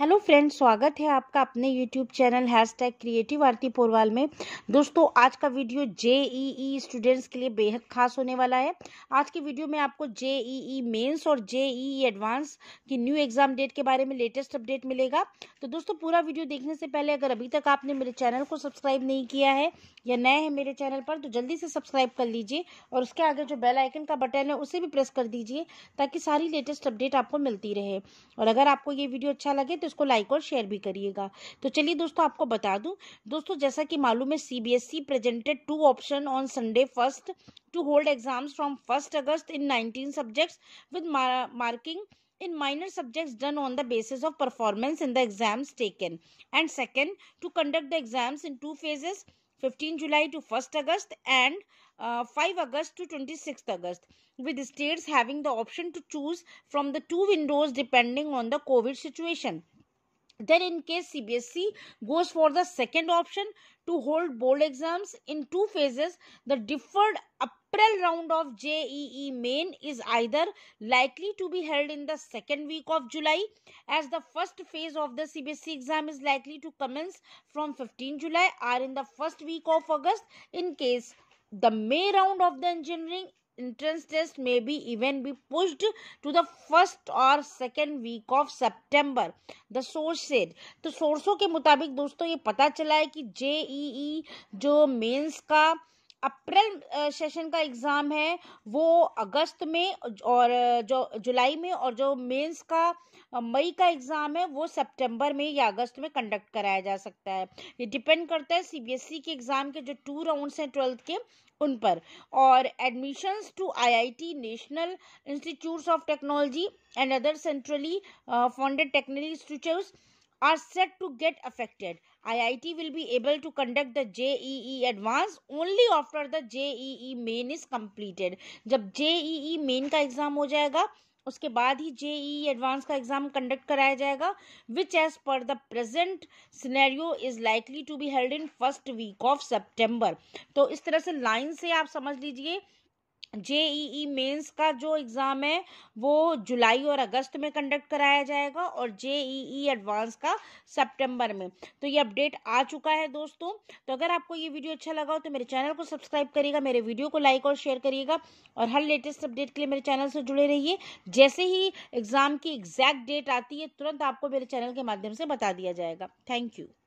Hello friends स्वागत है आपका अपने YouTube channel hashtag creative Aarti Porwal में दोस्तों आज का video JEE students e e के लिए बेहद खास होने वाला है आज के वीडियो में आपको जेईई मेंस e और जेईई एडवांस की न्यू एग्जाम डेट के बारे में लेटेस्ट अपडेट मिलेगा तो दोस्तों पूरा वीडियो देखने से पहले अगर अभी तक आपने मेरे चैनल को सब्सक्राइब नहीं किया है या नए हैं मेरे चैनल पर तो जल्दी से सब्सक्राइब कर लीजिए और उसके आगे जो बेल आइकन का बटन है उसे भी प्रेस कर दीजिए ताकि सारी लेटेस्ट अपडेट आपको मिलती रहे और अगर आपको ये वीडियो अच्छा लगे तो इसको लाइक और शेयर भी करिएगा तो चलिए दोस्तों आपको बता दूं दोस्तों जैसा कि मालूम है C B S E presented two option on Sunday first to hold exams from first August in nineteen subjects with marking in minor subjects done on the basis of performance in the exams taken and second to conduct the exams in two phases 15 July to 1 August and 5 August to 26 August with states having the option to choose from the two windows depending on the covid situation Then, in case CBSE goes for the second option to hold board exams in two phases, the deferred April round of JEE main is either likely to be held in the second week of July, as the first phase of the CBSE exam is likely to commence from 15 July, or in the first week of August, in case the May round of the engineering entrance test may be even be pushed to the first और second week of September. The source said. तो सोर्सों के मुताबिक दोस्तों ये पता चला है कि जेईई जो मेंस का अप्रैल सेशन का एग्ज़ाम है वो अगस्त में और जो जुलाई में और जो मेंस का मई का एग्ज़ाम है वो सितंबर में या अगस्त में कंडक्ट कराया जा सकता है ये डिपेंड करता है सीबीएसई के एग्ज़ाम के जो टू राउंड्स हैं ट्वेल्थ के उन पर और admissions to IIT national institutes of technology and other centrally funded technical institutes are set to get affected. IIT will be able to conduct the JEE advance only after the JEE main is completed. जब JEE main का exam हो जाएगा उसके बाद ही JEE advance का exam conduct कराया जाएगा which as per the present scenario is likely to be held in first week of September तो इस तरह से लाइन से आप समझ लीजिए जेईई मेंस e e का जो एग्ज़ाम है वो जुलाई और अगस्त में कंडक्ट कराया जाएगा और जेईई एडवांस e का सितंबर में तो ये अपडेट आ चुका है दोस्तों तो अगर आपको ये वीडियो अच्छा लगा हो तो मेरे चैनल को सब्सक्राइब करिएगा मेरे वीडियो को लाइक और शेयर करिएगा और हर लेटेस्ट अपडेट के लिए मेरे चैनल से जुड़े रहिए जैसे ही एग्ज़ाम की एग्जैक्ट डेट आती है तुरंत आपको मेरे चैनल के माध्यम से बता दिया जाएगा थैंक यू